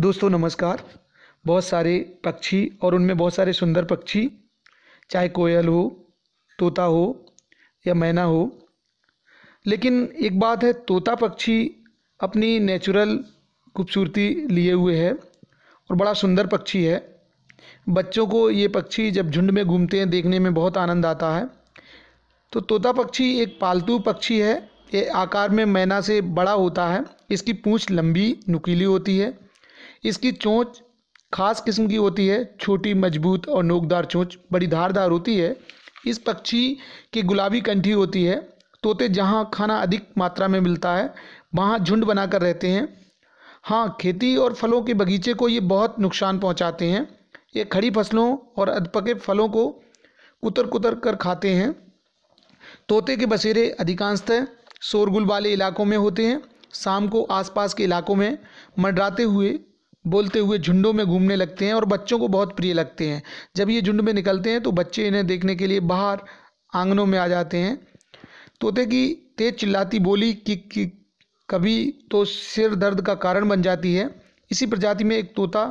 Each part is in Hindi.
दोस्तों नमस्कार बहुत सारे पक्षी और उनमें बहुत सारे सुंदर पक्षी चाहे कोयल हो तोता हो या मैना हो लेकिन एक बात है तोता पक्षी अपनी नेचुरल खूबसूरती लिए हुए है और बड़ा सुंदर पक्षी है बच्चों को ये पक्षी जब झुंड में घूमते हैं देखने में बहुत आनंद आता है तो तोता पक्षी एक पालतू पक्षी है ये आकार में मैना से बड़ा होता है इसकी पूँछ लंबी नुकीली होती है इसकी चोंच खास किस्म की होती है छोटी मजबूत और नोकदार चोंच बड़ी धारदार होती है इस पक्षी की गुलाबी कंठी होती है तोते जहाँ खाना अधिक मात्रा में मिलता है वहाँ झुंड बनाकर रहते हैं हाँ खेती और फलों के बगीचे को ये बहुत नुकसान पहुँचाते हैं ये खड़ी फसलों और अधपके फलों को कुतर कुतर कर खाते हैं तोते के बसेरे अधिकांशतः शोरगुल वाले इलाकों में होते हैं शाम को आसपास के इलाकों में मंडराते हुए बोलते हुए झुंडों में घूमने लगते हैं और बच्चों को बहुत प्रिय लगते हैं जब ये झुंड में निकलते हैं तो बच्चे इन्हें देखने के लिए बाहर आंगनों में आ जाते हैं तोते की तेज चिल्लाती बोली कि, कि कभी तो सिर दर्द का कारण बन जाती है इसी प्रजाति में एक तोता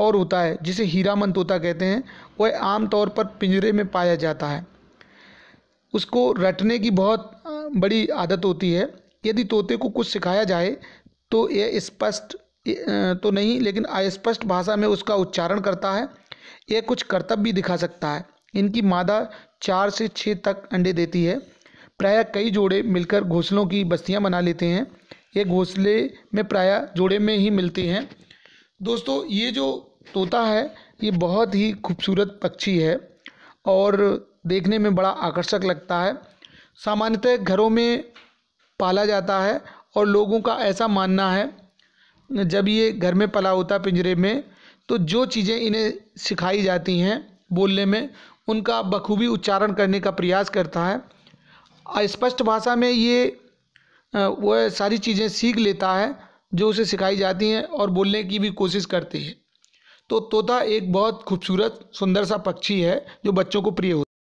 और होता है जिसे हीरामन तोता कहते हैं वह आमतौर पर पिंजरे में पाया जाता है उसको रटने की बहुत बड़ी आदत होती है यदि तोते को कुछ सिखाया जाए तो यह स्पष्ट तो नहीं लेकिन अस्पष्ट भाषा में उसका उच्चारण करता है यह कुछ कर्तव्य भी दिखा सकता है इनकी मादा चार से छः तक अंडे देती है प्रायः कई जोड़े मिलकर घोंसलों की बस्तियाँ बना लेते हैं ये घोंसले में प्रायः जोड़े में ही मिलते हैं दोस्तों ये जो तोता है ये बहुत ही खूबसूरत पक्षी है और देखने में बड़ा आकर्षक लगता है सामान्यतः घरों में पाला जाता है और लोगों का ऐसा मानना है जब ये घर में पला होता पिंजरे में तो जो चीज़ें इन्हें सिखाई जाती हैं बोलने में उनका बखूबी उच्चारण करने का प्रयास करता है स्पष्ट भाषा में ये वह सारी चीज़ें सीख लेता है जो उसे सिखाई जाती हैं और बोलने की भी कोशिश करती है तो तोता एक बहुत खूबसूरत सुंदर सा पक्षी है जो बच्चों को प्रिय होता